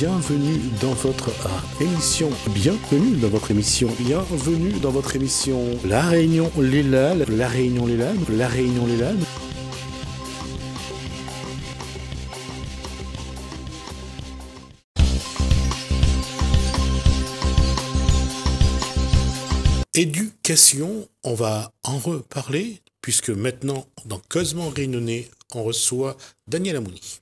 bienvenue dans votre ah, émission. Bienvenue dans votre émission. Bienvenue dans votre émission. La Réunion les La Réunion les La Réunion les Éducation, on va en reparler puisque maintenant, dans Cosement Réunionnais, on reçoit Daniel Amouni.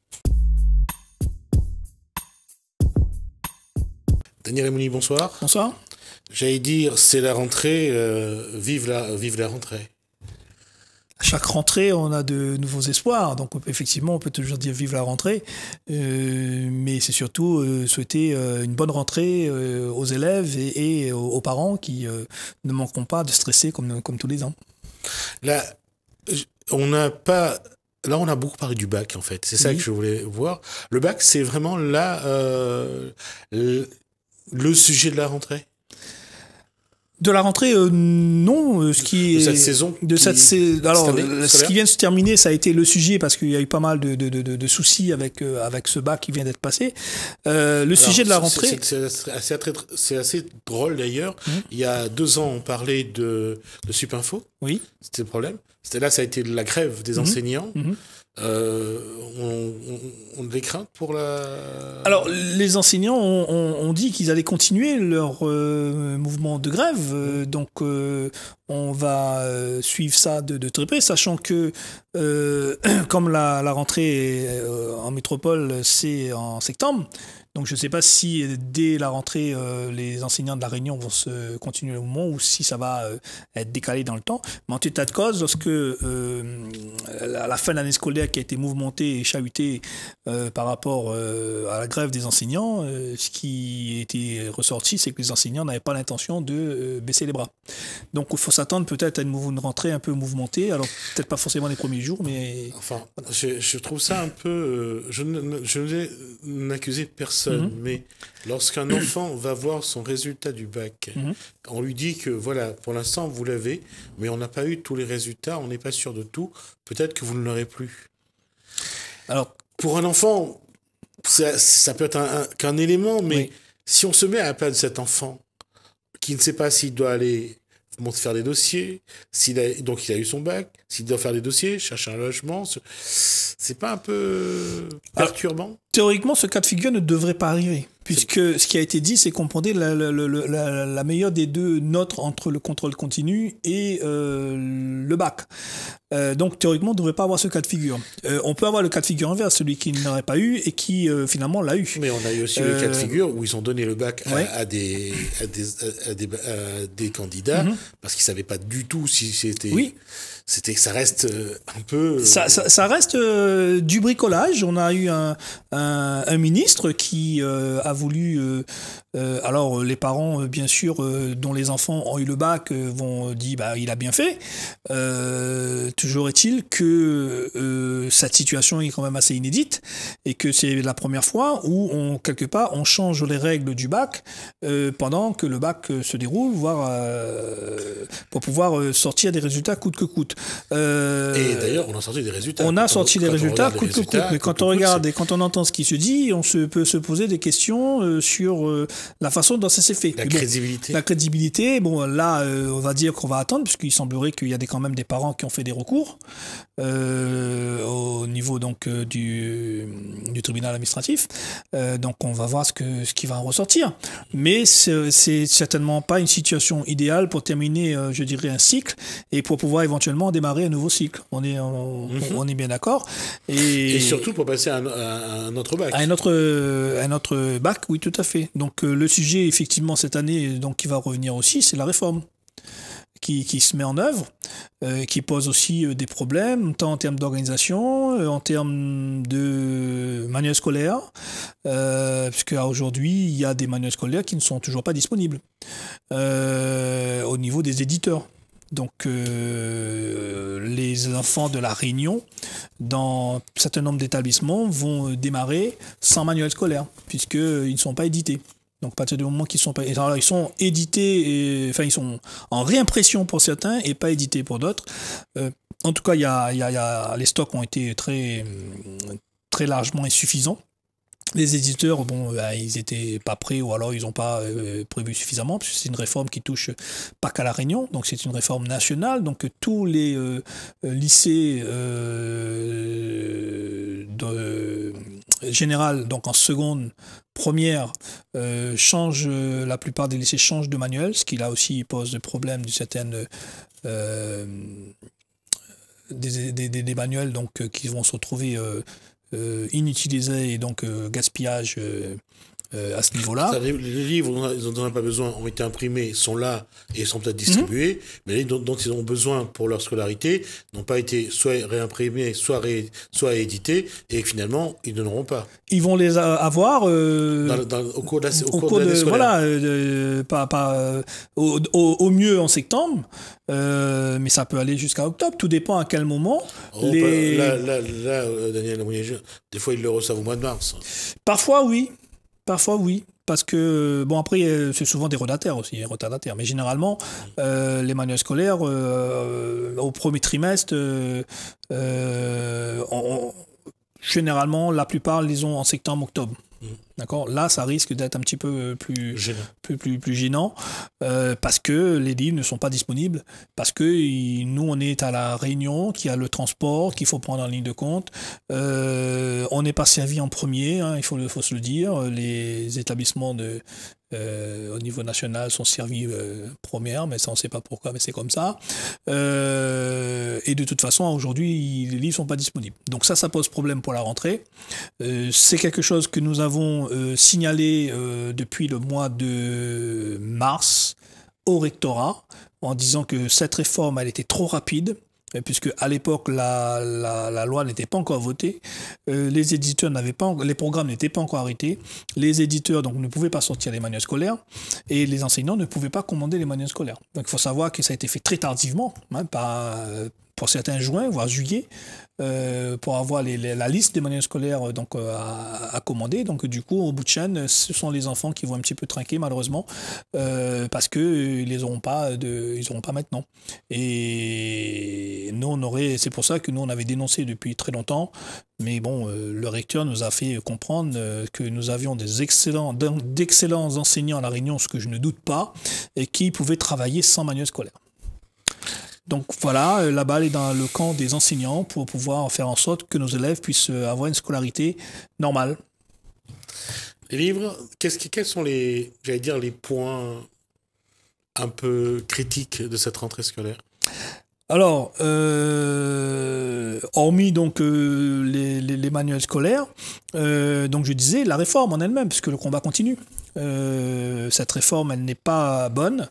Daniel Amouni, bonsoir. Bonsoir. J'allais dire, c'est la rentrée, euh, vive, la, vive la rentrée. À chaque rentrée, on a de nouveaux espoirs. Donc, effectivement, on peut toujours dire vive la rentrée. Euh, mais c'est surtout euh, souhaiter une bonne rentrée aux élèves et, aux, parents qui ne manqueront pas de stresser comme, comme tous les ans. Là, on n'a pas. Là, on a beaucoup parlé du bac, en fait. C'est ça que je voulais voir. Le bac, c'est vraiment là le sujet de la rentrée de la rentrée, euh, non. Euh, ce qui est, saison. De Alors, euh, ce qui vient de se terminer, ça a été le sujet parce qu'il y a eu pas mal de, soucis avec avec ce bac qui vient d'être passé. le sujet de la rentrée. C'est assez, drôle d'ailleurs. Mmh. Il y a deux ans, on parlait de, de Supinfo. Oui. C'était le problème. C'était là, ça a été la grève des mmh. enseignants. Mmh. Euh, on, on, on, des pour la. Alors, les enseignants ont, dit qu'ils allaient continuer leur euh, mouvement de grève. Euh, mm-hmm. donc, on va suivre ça de, très près, sachant que, comme la, rentrée en métropole, c'est en septembre. Donc, je ne sais pas si dès la rentrée, les enseignants de la Réunion vont se continuer le mouvement ou si ça va être décalé dans le temps. Mais en tout état de cause, lorsque la, la, fin de l'année scolaire qui a été mouvementée et chahutée euh, par rapport euh, à la grève des enseignants, euh, ce qui était ressorti, c'est que les enseignants n'avaient pas l'intention de baisser les bras. Donc il faut s'attendre peut-être à une, rentrée un peu mouvementée, alors peut-être pas forcément les premiers jours, mais... Enfin, je, trouve ça un peu... je ne vais n'accuser personne, mhm. mais lorsqu'un enfant va voir son résultat du bac, mhm. on lui dit que, voilà, pour l'instant, vous l'avez, mais on n'a pas eu tous les résultats, on n'est pas sûr de tout, peut-être que vous ne l'aurez plus. Alors, pour un enfant, ça, ça peut être qu'un élément, mais si on se met à la place de cet enfant, qui ne sait pas s'il doit aller faire des dossiers, s'il donc il a eu son bac, s'il doit faire des dossiers, chercher un logement, c'est pas un peu perturbant Théoriquement, ce cas de figure ne devrait pas arriver, puisque ce qui a été dit, c'est qu'on prenait la, la, la, la, meilleure des deux notes entre le contrôle continu et euh, le bac. Euh, donc théoriquement, on ne devrait pas avoir ce cas de figure. Euh, on peut avoir le cas de figure inverse, celui qui n'aurait pas eu et qui euh, finalement l'a eu. Mais on a eu aussi le cas de figure où ils ont donné le bac à, des, des, candidats mhm. parce qu'ils ne savaient pas du tout si c'était. Oui. C'était ça reste un peu. Ça, reste du bricolage. On a eu un, ministre qui a voulu. alors les parents, bien sûr, dont les enfants ont eu le bac, vont dire bah il a bien fait Toujours est-il que euh, cette situation est quand même assez inédite et que c'est la première fois où on quelque part on change les règles du bac euh, pendant que le bac euh, se déroule, voire pour pouvoir sortir des résultats coûte que coûte. et d'ailleurs, on a sorti des résultats. On a sorti des résultats coûte que coûte, mais quand on regarde et quand on entend ce qui se dit, on se peut se poser des questions sur la façon dont ça s'est fait. La eh ben, crédibilité. La crédibilité. Bon, là, on va dire qu'on va attendre puisqu'il semblerait qu'il y a des, quand même des parents qui ont fait des recours cours euh, au niveau donc euh, du, du tribunal administratif. Euh, donc on va voir ce, que, ce qui va ressortir. Mais c'est certainement pas une situation idéale pour terminer, je dirais, un cycle et pour pouvoir éventuellement démarrer un nouveau cycle. On est, on, mhm. est bien d'accord. Et, surtout pour passer à un, autre bac. un autre, un autre bac, oui, tout à fait. Donc le sujet, effectivement, cette année, donc qui va revenir aussi, c'est la réforme qui, se met en œuvre, euh, qui pose aussi euh, des problèmes, tant en termes d'organisation, euh, en termes de manuels scolaires, puisque aujourd'hui, il y a des manuels scolaires qui ne sont toujours pas disponibles au niveau des éditeurs. Donc les enfants de la Réunion, dans un certain nombre d'établissements, vont démarrer sans manuel scolaire, puisqu'ils ne sont pas édités. Donc, à partir du moment qu'ils sont pas, alors, ils sont édités, enfin, ils sont en réimpression pour certains et pas édités pour d'autres. Euh, en tout cas, il y, a, les stocks ont été très, très largement insuffisants. Les éditeurs, bon, euh, bah, ils n'étaient pas prêts ou alors ils n'ont pas euh, prévu suffisamment, puisque c'est une réforme qui touche pas qu'à La Réunion, donc c'est une réforme nationale. Donc tous les lycées de général donc en seconde, première, euh, change, euh, la plupart des laissés changent de manuel, ce qui là aussi pose des problèmes de certaines euh, des, manuels donc, qui vont se retrouver inutilisés et donc gaspillage euh, à ce niveau-là. Les livres dont on n'a pas besoin ont été imprimés, sont là et sont peut-être distribués, mhm. mais les livres dont, ils ont besoin pour leur scolarité n'ont pas été soit réimprimés, soit, soit édités, et finalement, ils ne l'auront pas. Ils vont les avoir euh, au cours de la, au Voilà, pas, euh, pas, au, au, mieux en septembre, mais ça peut aller jusqu'à octobre, tout dépend à quel moment. Oh, bah, là, Daniel, des fois, ils le reçoivent au mois de mars. Parfois, oui. Parfois, oui. Parce que, bon, après, euh, c'est souvent des retardataires aussi, des retardataires. Mais généralement, euh, les manuels scolaires, euh, au premier trimestre, généralement, la plupart les ont en septembre, octobre. Là, ça risque d'être un petit peu euh, plus gênant, euh, parce que les livres ne sont pas disponibles, parce que nous, on est à la Réunion, qu'il y a le transport qu'il faut prendre en ligne de compte. Euh, on n'est pas servi en premier, hein, il faut, faut se le dire. Les établissements de, euh, au niveau national sont servis euh, première, mais ça on ne sait pas pourquoi, mais c'est comme ça. Euh, et de toute façon, aujourd'hui, les livres ne sont pas disponibles. Donc ça, ça pose problème pour la rentrée. c'est quelque chose que nous avons signalé depuis le mois de mars au rectorat en disant que cette réforme, elle était trop rapide, euh, puisque à l'époque la, loi n'était pas encore votée, euh, les éditeurs n'avaient pas, les programmes n'étaient pas encore arrêtés, les éditeurs donc ne pouvaient pas sortir les manuels scolaires et les enseignants ne pouvaient pas commander les manuels scolaires. Donc il faut savoir que ça a été fait très tardivement, hein, par, euh, pour certains juin, voire juillet, euh, pour avoir la liste des manuels scolaires euh, donc, euh, à, commander. Donc du coup, au bout de chaîne, ce sont les enfants qui vont un petit peu trinquer malheureusement parce qu'ils les auront pas ils pas maintenant. Et nous on aurait, c'est pour ça que nous on avait dénoncé depuis très longtemps. Mais bon, le recteur nous a fait comprendre que nous avions des excellents, d'excellents enseignants à la Réunion, ce que je ne doute pas, et qui pouvaient travailler sans manuel scolaire. Donc voilà, euh, la balle est dans le camp des enseignants pour pouvoir faire en sorte que nos élèves puissent euh, avoir une scolarité normale. Les livres, quels sont les, dire, les points un peu critiques de cette rentrée scolaire alors, euh, hormis donc les, manuels scolaires, donc je disais la réforme en elle-même, puisque le combat continue. cette réforme, elle n'est pas bonne.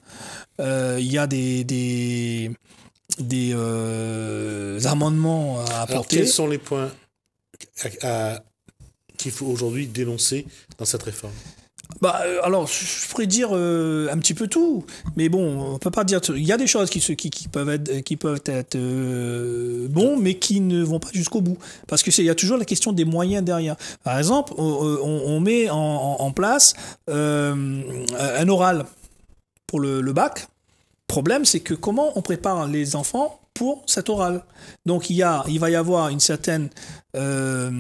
Il y a des des euh, amendements à apporter. Alors, quels sont les points qu'il faut aujourd'hui dénoncer dans cette réforme bah, euh, alors, je pourrais dire euh, un petit peu tout, mais bon, on peut pas dire. tout. Il y a des choses qui, qui, qui peuvent être, qui peuvent être bon, mais qui ne vont pas jusqu'au bout, parce que il y a toujours la question des moyens derrière. Par exemple, on, met en, place un oral pour le bac problème, c'est que comment on prépare les enfants pour cet oral. Donc il, y il va y avoir une certaine euh,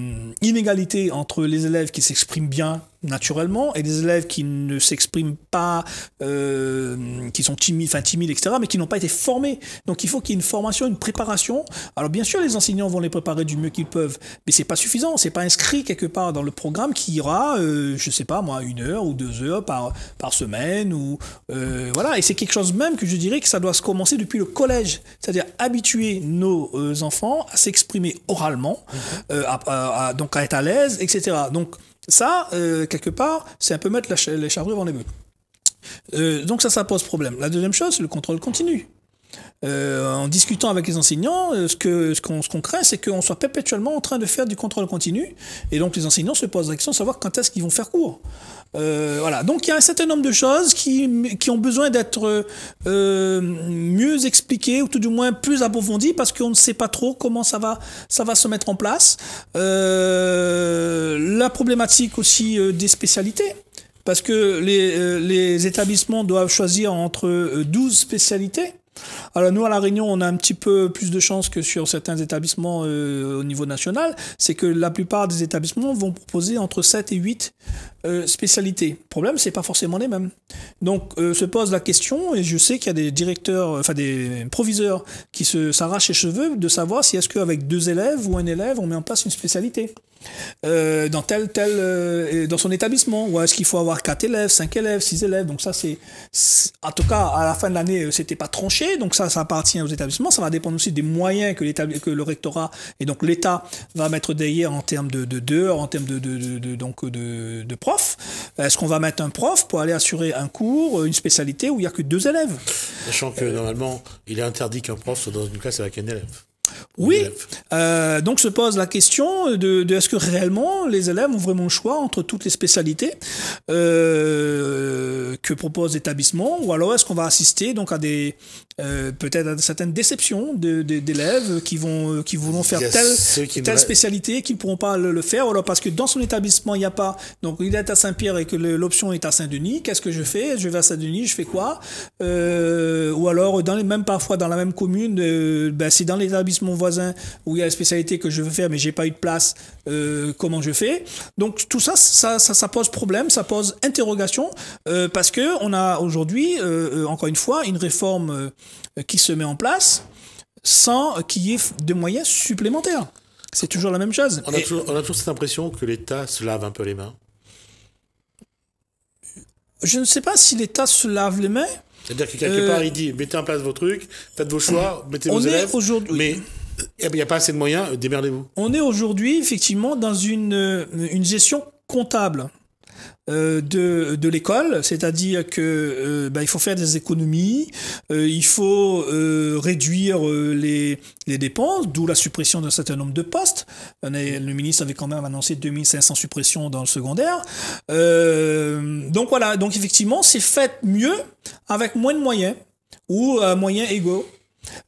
inégalité entre les élèves qui s'expriment bien naturellement et les élèves qui ne s'expriment pas, euh, qui sont timides, enfin timides, etc., mais qui n'ont pas été formés. Donc il faut qu'il y ait une formation, une préparation. Alors bien sûr, les enseignants vont les préparer du mieux qu'ils peuvent, mais c'est pas suffisant. C'est pas inscrit quelque part dans le programme qui ira, je euh, je sais pas moi, une heure ou deux heures par par semaine ou euh, voilà. Et c'est quelque chose même que je dirais que ça doit se commencer depuis le collège, c'est-à-dire habituer nos enfants à s'exprimer oralement, mhm. Euh, donc à être à l'aise, etc. Donc ça, euh, quelque part, c'est un peu mettre les charrues devant les bœufs. Euh, donc ça, ça pose problème. La deuxième chose, c'est le contrôle continu. Euh, en discutant avec les enseignants, euh, ce qu'on ce craint, c'est qu'on soit perpétuellement en train de faire du contrôle continu. Et donc les enseignants se posent la question de savoir quand est-ce qu'ils vont faire cours. Euh, voilà, donc il y a un certain nombre de choses qui, ont besoin d'être mieux expliquées ou tout du moins plus approfondies parce qu'on ne sait pas trop comment ça va, ça va se mettre en place. la problématique aussi des spécialités parce que les, les établissements doivent choisir entre 12 spécialités. Alors nous à la Réunion, on a un petit peu plus de chance que sur certains établissements euh, au niveau national, c'est que la plupart des établissements vont proposer entre 7 et 8 euh, spécialités. Le problème, c'est pas forcément les mêmes. Donc euh, se pose la question et je sais qu'il y a des directeurs enfin des proviseurs qui s'arrachent les cheveux de savoir si est-ce qu'avec deux élèves ou un élève, on met en place une spécialité. Euh, dans tel tel euh, dans son établissement ou est-ce qu'il faut avoir 4 élèves, 5 élèves, 6 élèves donc ça c'est en tout cas à la fin de l'année euh, c'était pas tranché donc ça ça appartient aux établissements ça va dépendre aussi des moyens que que le rectorat et donc l'État va mettre derrière en termes de de, en termes de, de, donc de, profs est-ce qu'on va mettre un prof pour aller assurer un cours une spécialité où il y a que deux élèves sachant que normalement il est interdit qu'un prof soit dans une classe avec un élève oui, euh, donc se pose la question de, est-ce que réellement les élèves ont vraiment le choix entre toutes les spécialités euh, que propose l'établissement, ou alors est-ce qu'on va assister donc à des euh, peut-être à certaines déceptions d'élèves qui vont qui voulont faire telle, telle spécialité qui ne pourront pas le, faire, ou alors parce que dans son établissement il n'y a pas donc il est à Saint-Pierre et que l'option est à Saint-Denis, qu'est-ce que je fais Je vais à Saint-Denis, je fais quoi Ou alors dans les mêmes parfois dans la même commune, ben, c'est dans l'établissement voit où il y a la spécialité que je veux faire mais j'ai pas eu de place, euh, comment je fais Donc tout ça ça, ça, pose problème, ça pose interrogation euh, parce que on a aujourd'hui euh, encore une fois une réforme qui se met en place sans qu'il y ait de moyens supplémentaires. C'est toujours la même chose. On a, toujours, cette impression que l'État se lave un peu les mains. Je ne sais pas si l'État se lave les mains. C'est-à-dire que quelque part, il dit mettez en place vos trucs, faites vos choix, mettez vos élèves. Mais il n'y a pas assez de moyens, euh, démerdez-vous. On est aujourd'hui effectivement dans une, euh, gestion comptable euh, de, l'école, c'est-à-dire que bah, il faut faire des économies, il faut réduire les, les dépenses, d'où la suppression d'un certain nombre de postes. le ministre avait quand même annoncé 2500 suppressions dans le secondaire. donc voilà, donc effectivement, c'est fait mieux avec moins de moyens ou moyens égaux.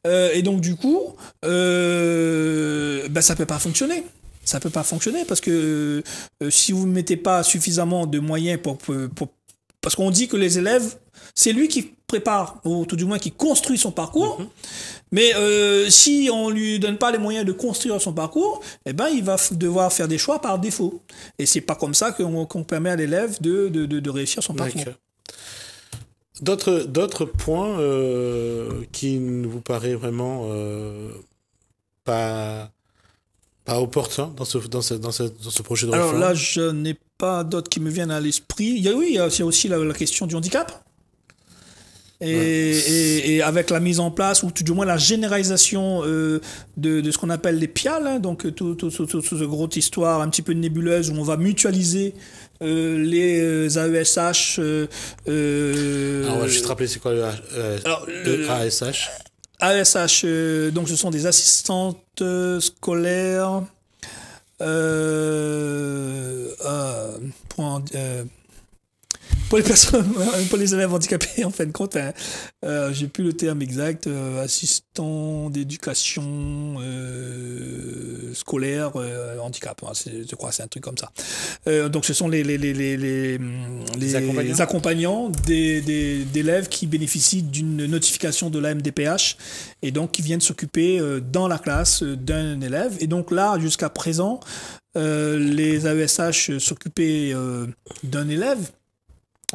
Euh, et donc du coup, euh, bah, ça peut pas fonctionner. Ça peut pas fonctionner parce que euh, si vous ne mettez pas suffisamment de moyens pour, parce qu'on dit que les élèves, c'est lui qui prépare, ou tout du moins qui construit son parcours. Mhm. Mais euh, si on lui donne pas les moyens de construire son parcours, eh ben il va devoir faire des choix par défaut. Et c'est pas comme ça qu'on permet à l'élève de, réussir son parcours. D'autres, d'autres points euh, qui ne vous paraît vraiment euh, pas, pas opportun dans ce, dans dans ce, projet de Alors là, je n'ai pas d'autres qui me viennent à l'esprit. Il y a, oui, a aussi la, question du handicap. Et, et, avec la mise en place, ou du moins la généralisation euh, de, de, ce qu'on appelle les PIAL, hein, donc toute tout, cette grosse histoire un petit peu nébuleuse où on va mutualiser euh, les AESH. Euh, alors, je vais te rappeler, c'est quoi le, euh, alors, AESH e euh, donc ce sont des assistantes scolaires. point, pour euh, les élèves handicapés, en fin de compte, hein. euh, j'ai plus le terme exact, euh, assistant d'éducation euh, scolaire handicap, hein, je crois, c'est un truc comme ça. donc, ce sont les, les, les, les, accompagnants, accompagnants d'élèves qui bénéficient d'une notification de l'AMDPH MDPH et donc qui viennent s'occuper dans la classe d'un élève. Et donc là, jusqu'à présent, les AESH s'occupaient d'un élève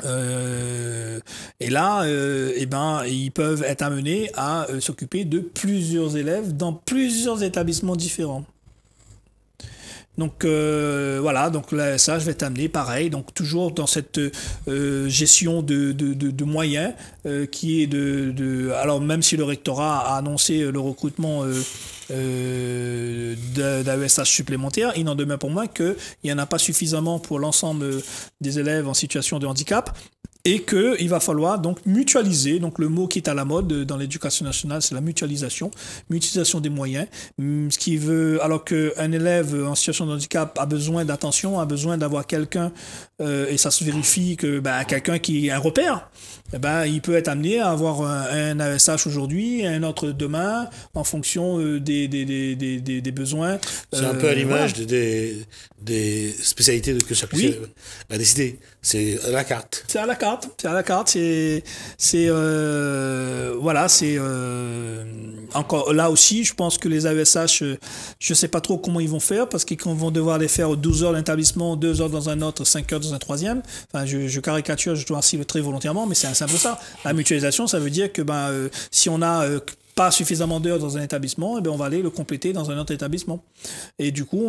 euh, et là, euh, eh ben, ils peuvent être amenés à euh, s'occuper de plusieurs élèves dans plusieurs établissements différents. Donc euh, voilà, donc là, ça je vais t'amener pareil, donc toujours dans cette euh, gestion de, moyens euh, qui est de, Alors même si le rectorat a annoncé le recrutement d'AESH supplémentaire, il n'en demeure pour moi qu'il n'y en a pas suffisamment pour l'ensemble des élèves en situation de handicap et qu'il va falloir donc mutualiser, donc le mot qui est à la mode dans l'éducation nationale, c'est la mutualisation, mutualisation des moyens, hum, ce qui veut, alors qu'un élève en situation de handicap a besoin d'attention, a besoin d'avoir quelqu'un, euh, et ça se vérifie que bah, quelqu'un qui est un repère, eh ben, il peut être amené à avoir euh, un, ASH aujourd'hui, un autre demain, en fonction euh, des, des, des, des, besoins. C'est un peu à euh, l'image des, des spécialités de que ça oui. a décidé. C'est à la carte. C'est à la carte. C'est à la carte. C'est, c'est voilà, c'est encore là aussi. Je pense que les AESH, je ne sais pas trop comment ils vont faire parce qu'ils vont devoir les faire 12 heures d'établissement, 2 heures dans un autre, 5 heures dans un troisième. Enfin, je, caricature, je dois ainsi le très volontairement, mais c'est un ça. La mutualisation, ça veut dire que ben, euh, si on a euh, pas suffisamment d'heures dans un établissement, et eh ben, on va aller le compléter dans un autre établissement. Et du coup,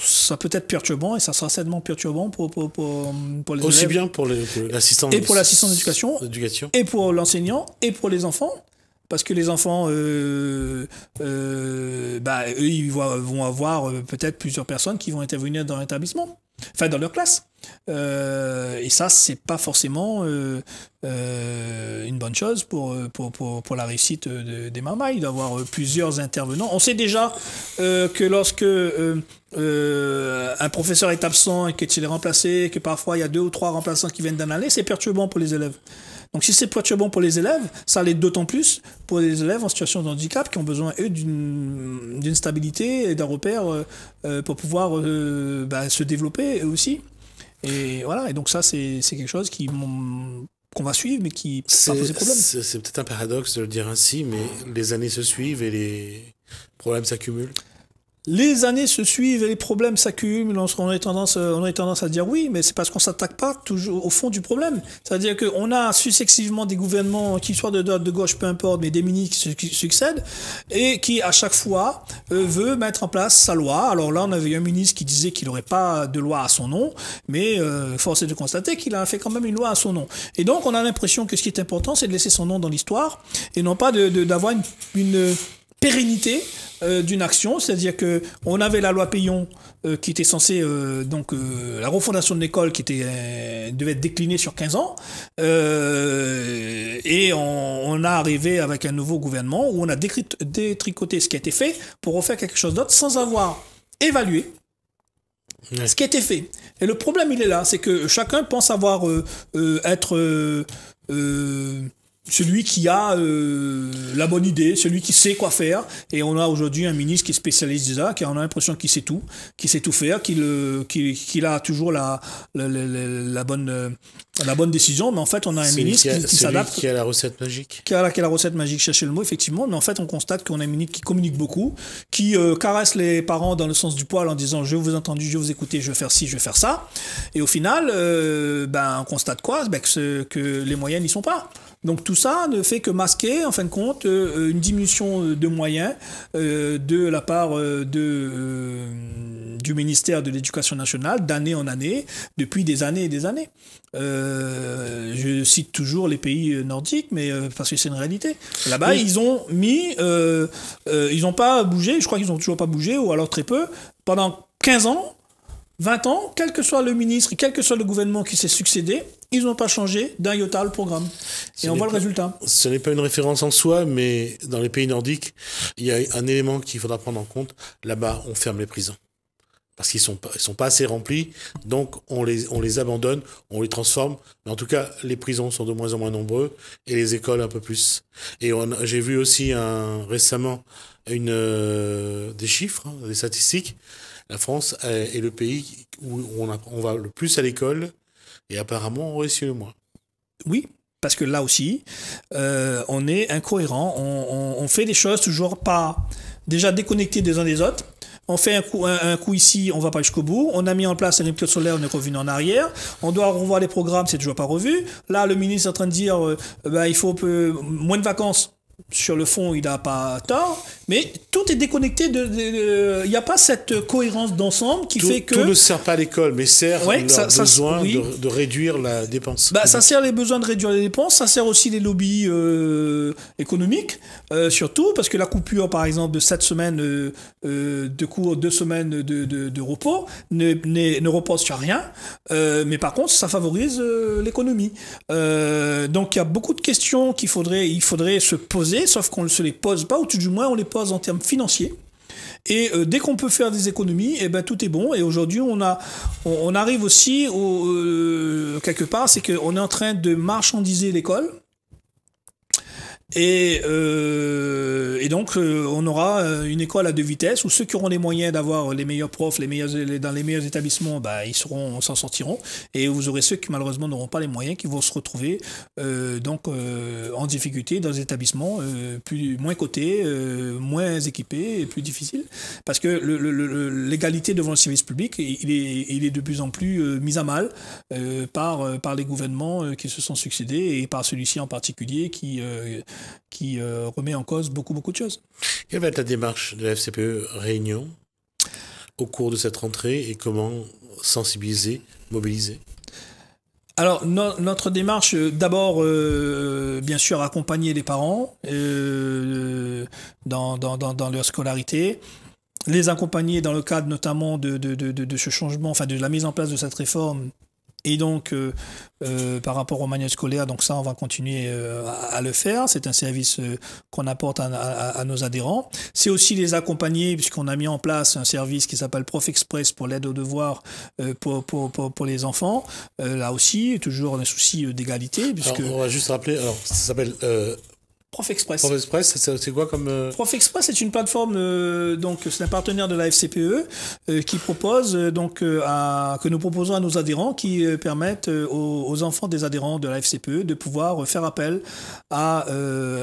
ça peut être perturbant et ça sera certainement perturbant pour, pour, pour, Aussi bien pour l'assistant Et pour l'assistant d'éducation. Et pour l'enseignant et pour les enfants. Parce que les enfants, euh, bah, eux, ils vont avoir peut-être plusieurs personnes qui vont intervenir dans l'établissement enfin dans leur classe. Euh, et ça, c'est pas forcément euh, euh, une bonne chose pour, pour, pour, pour la réussite de, des marmailles, d'avoir plusieurs intervenants. On sait déjà que lorsque un professeur est absent et qu'il est remplacé, que parfois il y a deux ou trois remplaçants qui viennent d'un aller, c'est perturbant pour les élèves. Donc si c'est bon pour les élèves, ça l'est d'autant plus pour les élèves en situation de handicap qui ont besoin, eux, d'une stabilité et d'un repère euh, euh, pour pouvoir euh, bah, se développer eux aussi. Et voilà, et donc ça, c'est quelque chose qui qu'on va suivre, mais qui va poser problème. C'est peut-être un paradoxe de le dire ainsi, mais les années se suivent et les problèmes s'accumulent les années se suivent et les problèmes s'accumulent. On a tendance, euh, on a tendance à dire oui, mais c'est parce qu'on s'attaque pas toujours au fond du problème. C'est-à-dire qu'on a successivement des gouvernements, qu'ils soient de droite, de gauche, peu importe, mais des ministres qui succèdent et qui à chaque fois euh, veut mettre en place sa loi. Alors là, on avait un ministre qui disait qu'il n'aurait pas de loi à son nom, mais euh, force est de constater qu'il a fait quand même une loi à son nom. Et donc, on a l'impression que ce qui est important, c'est de laisser son nom dans l'histoire et non pas d'avoir de, une pérennité euh, d'une action, c'est-à-dire que on avait la loi Payon euh, qui était censée euh, donc la refondation de l'école qui était devait être déclinée sur 15 ans et on, a arrivé avec un nouveau gouvernement où on a détricoté ce qui a été fait pour refaire quelque chose d'autre sans avoir évalué ce qui a été fait. Et le problème il est là, c'est que chacun pense avoir être celui qui a euh, la bonne idée, celui qui sait quoi faire. Et on a aujourd'hui un ministre qui spécialise ça, qui on a l'impression qu'il sait tout, qu'il sait tout faire, qu'il euh, a toujours la, la, bonne, euh, la bonne décision. Mais en fait, on a un ministre qui, qui s'adapte. Qui a la recette magique. Qui a, la, recette magique, chercher le mot, effectivement. Mais en fait, on constate qu'on a un ministre qui communique beaucoup, qui caresse les parents dans le sens du poil en disant je vous ai entendu, je vous écouter, je vais faire ci, je vais faire ça. Et au final, ben, on constate quoi ben, que, que les moyens n'y sont pas. Donc tout ça ne fait que masquer, en fin de compte, euh, une diminution euh, de moyens euh, de la part du ministère de l'Éducation nationale d'année en année, depuis des années et des années. je cite toujours les pays nordiques, mais parce que c'est une réalité. Là-bas, ils ont mis, ils n'ont pas bougé. Je crois qu'ils n'ont toujours pas bougé, ou alors très peu, pendant 15 ans, 20 ans, quel que soit le ministre, quel que soit le gouvernement qui s'est succédé, ils n'ont pas changé d'un iota le programme. Et on voit le résultat. Ce n'est pas une référence en soi, mais dans les pays nordiques, il y a un élément qu'il faudra prendre en compte. Là-bas, on ferme les prisons. Parce qu'ils ne sont, pas, assez remplis, donc on les, abandonne, on les transforme. Mais en tout cas, les prisons sont de moins en moins nombreux et les écoles un peu plus. Et j'ai vu aussi récemment euh, des chiffres, hein, des statistiques. La France est, le pays où on va le plus à l'école et apparemment, oui, le moins. Oui, parce que là aussi, euh, on est incohérent. On, fait des choses toujours pas déjà déconnectées des uns des autres. On fait un coup, ici, on va pas jusqu'au bout. On a mis en place un réputation solaire, on est revenu en arrière. On doit revoir les programmes, c'est toujours pas revu. Là, le ministre est en train de dire, euh, bah, il faut peu, moins de vacances sur le fond, il n'a pas tort mais tout est déconnecté. Il n'y a pas cette cohérence d'ensemble qui fait que. Tout ne sert pas à l'école, mais sert ouais, besoins de, réduire la dépense. Bah, ça sert les besoins de réduire les dépenses, ça sert aussi les lobbies euh, économiques, euh, surtout parce que la coupure, par exemple, de 7 euh, semaines de cours, 2 semaines de, repos, ne, repose sur rien, mais par contre, ça favorise l'économie. donc il y a beaucoup de questions qu'il faudrait, il faudrait se poser, sauf qu'on ne se les pose pas, ou tout du moins, on les pose en termes financiers. Et euh, dès qu'on peut faire des économies, et eh ben, tout est bon. Et aujourd'hui, on, a, on, arrive aussi au, euh, quelque part, c'est qu'on est en train de marchandiser l'école. Et, euh, et donc, euh, on aura euh, une école à deux vitesses où ceux qui auront les moyens d'avoir les meilleurs profs, les meilleurs dans les meilleurs établissements, bah, ils seront, s'en sortiront. Et vous aurez ceux qui malheureusement n'auront pas les moyens, qui vont se retrouver euh, donc euh, en difficulté dans des établissements plus moins cotés, moins équipés et plus difficiles, parce que l'égalité devant le service public, il est, il est de plus en plus mis à mal par par les gouvernements qui se sont succédés et par celui-ci en particulier qui qui euh, remet en cause beaucoup, beaucoup de choses. Quelle va être la démarche de la FCPE Réunion au cours de cette rentrée et comment sensibiliser, mobiliser alors, notre démarche, euh, d'abord, euh, bien sûr, accompagner les parents dans, leur scolarité, les accompagner dans le cadre notamment de, de, ce changement, enfin de la mise en place de cette réforme et donc, euh, euh, par rapport au manuel scolaire, donc ça, on va continuer euh, à, le faire. C'est un service qu'on apporte à, nos adhérents. C'est aussi les accompagner, puisqu'on a mis en place un service qui s'appelle Prof Express pour l'aide aux devoirs pour les enfants. là aussi, toujours un souci d'égalité. on va juste rappeler, alors, ça s'appelle Prof Express. Prof Express, c'est quoi comme euh Prof Express, c'est une plateforme euh, donc c'est un partenaire de la FCPE euh, qui propose donc à, que nous proposons à nos adhérents qui permettent aux, enfants des adhérents de la FCPE de pouvoir faire appel à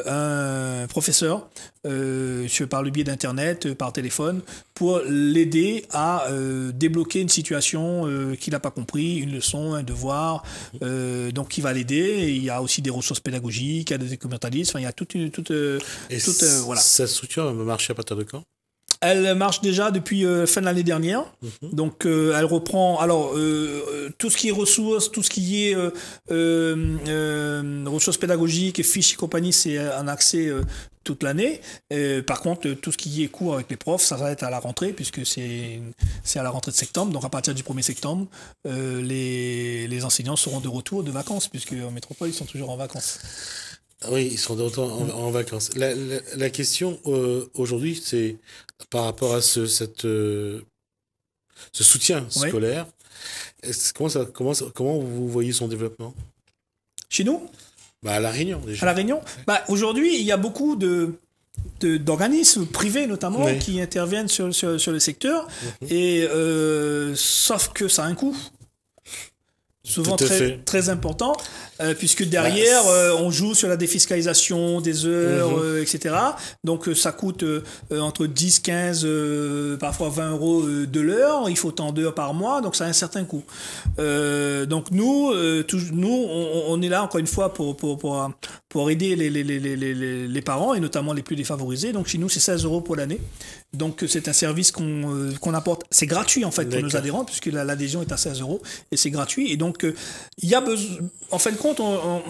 un professeur euh, par le biais d'Internet, euh, par téléphone, pour l'aider à euh, débloquer une situation euh, qu'il n'a pas compris, une leçon, un devoir, donc qui va l'aider. Il y a aussi des ressources pédagogiques, il y a des documentalistes, enfin, il y a toute une... Toute, Et voilà. Cette structure marche à partir de quand elle marche déjà depuis fin de l'année dernière. Mhm. Donc, elle reprend. Alors, tout ce qui est ressources, tout ce qui est ressources pédagogiques, fiches et compagnie, c'est un accès toute l'année. Euh, par contre, tout ce qui est cours avec les profs, ça va être à la rentrée, puisque c'est à la rentrée de septembre. Donc à partir du 1er septembre, euh, les, les enseignants seront de retour de vacances, puisque en métropole, ils sont toujours en vacances. Oui, ils sont de retour en, mm. vacances. La, la, question euh, aujourd'hui, c'est par rapport à ce, cette, ce soutien scolaire. Comment, ça, comment, comment vous voyez son développement Chez nous bah, à La Réunion, déjà. À La Réunion. Bah, Aujourd'hui, il y a beaucoup de d'organismes privés notamment qui interviennent sur, sur, le secteur mhm. et euh, sauf que ça a un coût souvent très, très important, euh, puisque derrière, bah, euh, on joue sur la défiscalisation des heures, mhm. euh, etc. Donc ça coûte entre 10, 15, parfois 20 euros de l'heure, il faut tant d'heures par mois, donc ça a un certain coût. donc nous, nous on, est là encore une fois pour, pour, aider les, les, parents, et notamment les plus défavorisés. Donc chez nous, c'est 16 euros pour l'année. Donc c'est un service euh, qu'on apporte, c'est gratuit en fait pour nos adhérents puisque l'adhésion est à 16 euros et c'est gratuit. Et donc euh, il y a besoin, en fin de compte, on,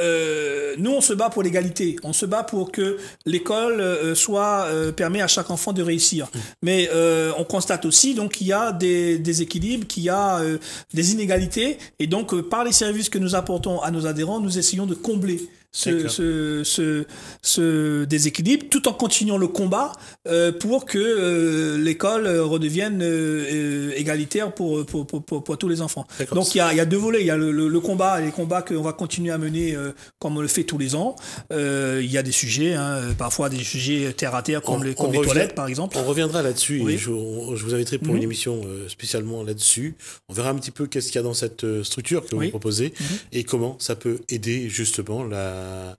euh, nous on se bat pour l'égalité, on se bat pour que l'école soit permet à chaque enfant de réussir. Mmh. Mais on constate aussi donc qu'il y a des, déséquilibres, équilibres, qu'il y a des inégalités et donc par les services que nous apportons à nos adhérents, nous essayons de combler ce, ce, ce, déséquilibre tout en continuant le combat euh, pour que euh, l'école redevienne euh, égalitaire pour pour, pour, pour, tous les enfants. Donc il y a, y a, deux volets. Il y a le, le, et combat, les combats qu'on va continuer à mener comme on le fait tous les ans. Il y a des sujets, hein, parfois des sujets terre à terre comme, les, toilettes par exemple. On reviendra là-dessus. et Je, vous inviterai pour une mhm. émission spécialement là-dessus. On verra un petit peu qu'est-ce qu'il y a dans cette structure que vous proposez mhm. et comment ça peut aider justement la euh,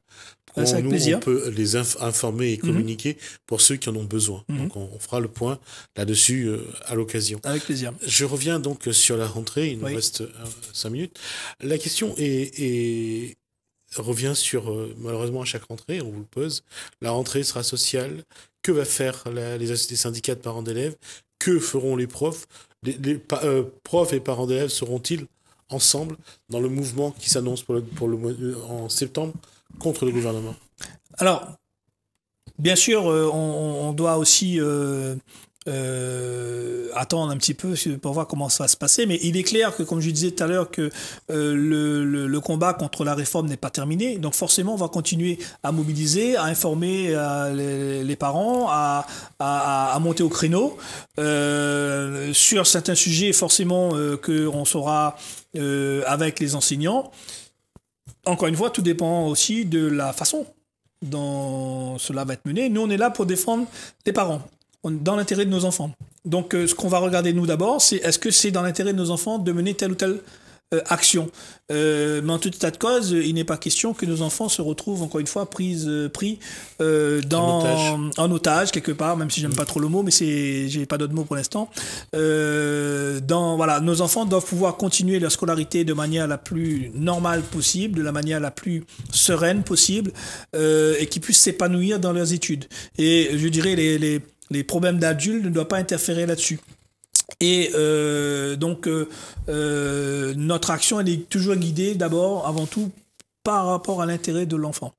ah, pour nous, on peut les informer et mhm. communiquer pour ceux qui en ont besoin. Mhm. Donc on, fera le point là-dessus euh, à l'occasion. Avec plaisir. Je reviens donc sur la rentrée, il nous reste euh, cinq minutes. La question est, revient sur, malheureusement, à chaque rentrée, on vous le pose. La rentrée sera sociale. Que va faire les, syndicats de parents d'élèves Que feront les profs Les, profs et parents d'élèves seront-ils ensemble dans le mouvement qui s'annonce pour, le, en septembre contre le gouvernement Alors, bien sûr, euh, on, doit aussi euh, euh, attendre un petit peu pour voir comment ça va se passer. Mais il est clair que, comme je disais tout à l'heure, que le, combat contre la réforme n'est pas terminé. Donc forcément, on va continuer à mobiliser, à informer les, parents, à, monter au créneau. sur certains sujets, forcément, qu'on saura avec les enseignants encore une fois, tout dépend aussi de la façon dont cela va être mené. Nous, on est là pour défendre les parents, dans l'intérêt de nos enfants. Donc, euh, ce qu'on va regarder, nous, d'abord, c'est est-ce que c'est dans l'intérêt de nos enfants de mener tel ou tel... Euh, action. Euh, mais en tout état de cause, il n'est pas question que nos enfants se retrouvent encore une fois pris euh, dans, en otage. quelque part, même si j'aime mm. pas trop le mot, mais c'est, j'ai pas d'autres mots pour l'instant. dans voilà, nos enfants doivent pouvoir continuer leur scolarité de manière la plus normale possible, de la manière la plus sereine possible, et qu'ils puissent s'épanouir dans leurs études. Et je dirais les, les les problèmes d'adultes ne doivent pas interférer là-dessus. Et euh, donc, euh, euh, notre action, elle est toujours guidée d'abord, avant tout, par rapport à l'intérêt de l'enfant.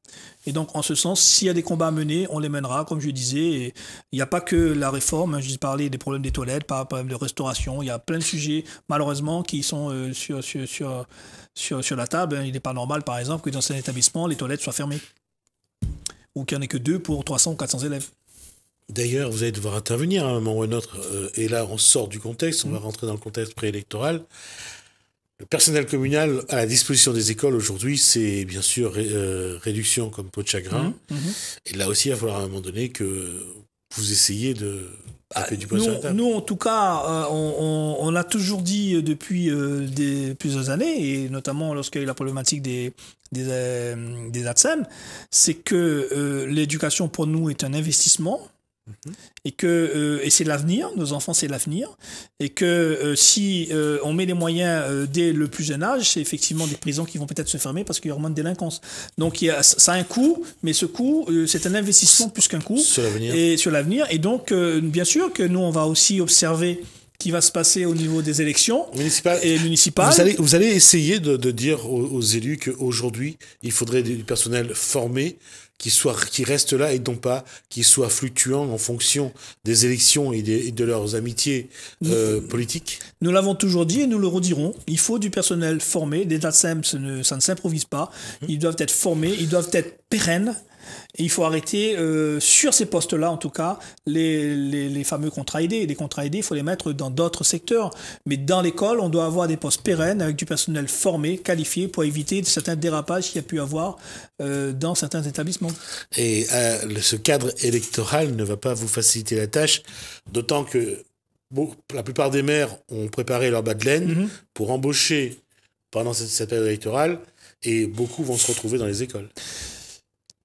Et donc, en ce sens, s'il y a des combats à mener, on les mènera, comme je disais. Il n'y a pas que la réforme, hein, je parlé des problèmes des toilettes, pas problèmes de restauration, il y a plein de sujets, malheureusement, qui sont sur, sur, sur la table. Hein. Il n'est pas normal, par exemple, que dans un établissement, les toilettes soient fermées. Ou qu'il n'y en ait que deux pour 300 ou 400 élèves. D'ailleurs, vous allez devoir intervenir à un moment ou à un autre, euh, et là on sort du contexte, on va mm. rentrer dans le contexte préélectoral. Le personnel communal à la disposition des écoles aujourd'hui, c'est bien sûr euh, réduction comme peau de chagrin. Mm, mm, et là aussi, il va falloir à un moment donné que vous essayez de, ah, nous, en tout cas, euh, on, l'a toujours dit depuis plusieurs années, et notamment lorsqu'il y a eu la problématique des, des, des ATSEM, c'est que l'éducation pour nous est un investissement, Mhm. Et que euh, et c'est l'avenir, nos enfants c'est l'avenir, et que euh, si euh, on met les moyens dès le plus jeune âge, c'est effectivement des prisons qui vont peut-être se fermer parce qu'il y aura moins de délinquance. Donc il ça a un coût, mais ce coût c'est un investissement plus qu'un coût sur l'avenir. Et sur l'avenir. Et donc bien sûr que nous on va aussi observer qui va se passer au niveau des élections municipales. et municipales. Vous allez, essayer de, dire aux, aux élus qu'aujourd'hui, il faudrait du personnel formé, qui, soit, qui reste là et non pas qu'ils soient fluctuants en fonction des élections et, des, de leurs amitiés euh, politiques Nous l'avons toujours dit et nous le redirons. Il faut du personnel formé. Des data ça ne s'improvise pas. Mmh. Ils doivent être formés, ils doivent être pérennes il faut arrêter, euh, sur ces postes-là en tout cas, les, les, fameux contrats aidés. Les contrats aidés, il faut les mettre dans d'autres secteurs. Mais dans l'école, on doit avoir des postes pérennes avec du personnel formé, qualifié, pour éviter certains dérapages qu'il y a pu avoir euh, dans certains établissements. Et euh, ce cadre électoral ne va pas vous faciliter la tâche, d'autant que la plupart des maires ont préparé leur bas de laine mm-hmm. pour embaucher pendant cette, cette période électorale et beaucoup vont se retrouver dans les écoles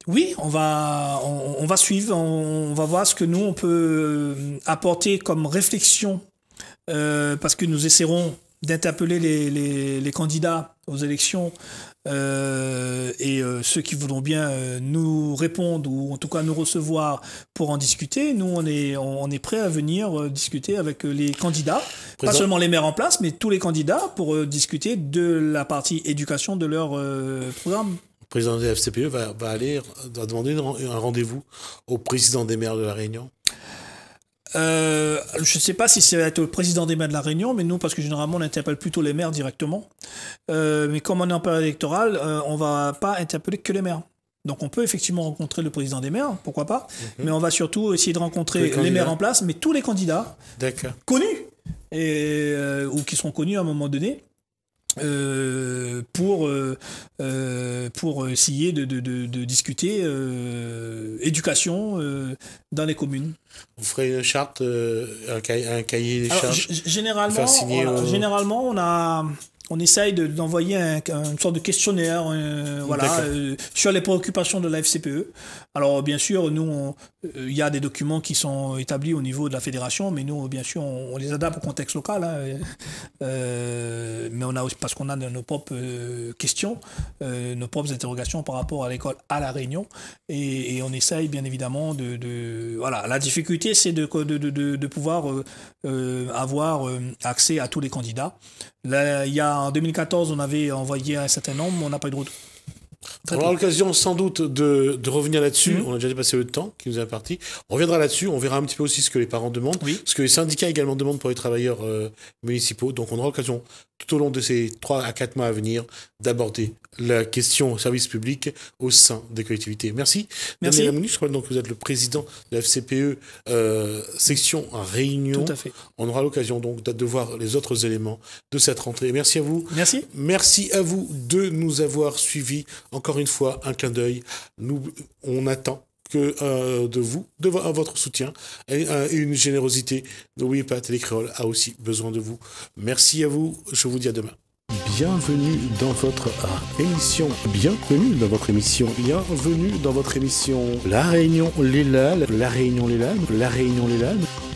oui, on va, on, va suivre, on, va voir ce que nous, on peut euh, apporter comme réflexion, euh, parce que nous essaierons d'interpeller les, candidats aux élections euh, et ceux qui voudront bien nous répondre ou en tout cas nous recevoir pour en discuter. Nous, on est, on, est prêt à venir discuter avec les candidats, pas seulement les maires en place, mais tous les candidats pour discuter de la partie éducation de leur programme président de la FCPE va, aller va demander un rendez-vous au président des maires de la Réunion euh, je ne sais pas si c'est être le président des maires de la Réunion, mais nous, parce que généralement, on interpelle plutôt les maires directement. Euh, mais comme on est en période électorale, euh, on ne va pas interpeller que les maires. Donc on peut effectivement rencontrer le président des maires, pourquoi pas, mhm. mais on va surtout essayer de rencontrer les, les maires en place, mais tous les candidats connus et, ou qui seront connus à un moment donné. Euh, pour euh, euh, pour essayer de, de, de, discuter éducation dans les communes. Vous ferez une charte, un, cahier, des charges. généralement, généralement, on a on essaye d'envoyer une sorte de questionnaire euh, euh, sur les préoccupations de la FCPE. Alors bien sûr, nous, euh, il y a des documents qui sont établis au niveau de la fédération, mais nous, bien sûr, on, les adapte au contexte local. Hein, mais on a aussi, parce qu'on a nos propres questions, nos propres interrogations par rapport à l'école à La Réunion. Et, on essaye bien évidemment de... voilà, la difficulté, c'est de, pouvoir avoir accès à tous les candidats il y a, en 2014, on avait envoyé un certain nombre, mais on n'a pas eu de route. on aura l'occasion sans doute de, revenir là-dessus. Mhm. On a déjà dépassé le temps qui nous est imparti. On reviendra là-dessus. On verra un petit peu aussi ce que les parents demandent, ce que les syndicats également demandent pour les travailleurs euh, municipaux. Donc on aura l'occasion tout au long de ces 3 à 4 mois à venir d'aborder la question service public au sein des collectivités. Merci. Merci. Daniel je crois donc que vous êtes le président de la FCPE euh, section Réunion. fait. On aura l'occasion donc de voir les autres éléments de cette rentrée. Merci à vous. Merci. Merci à vous de nous avoir suivis. Encore une fois, un clin d'œil. Nous, on attend que euh, de vous, de votre soutien et, euh, une générosité de Oui Pat les Créoles a aussi besoin de vous. Merci à vous, je vous dis à demain. Bienvenue dans votre ah, émission. Bienvenue dans votre émission. Bienvenue dans votre émission. La Réunion Les La Réunion Les La Réunion Les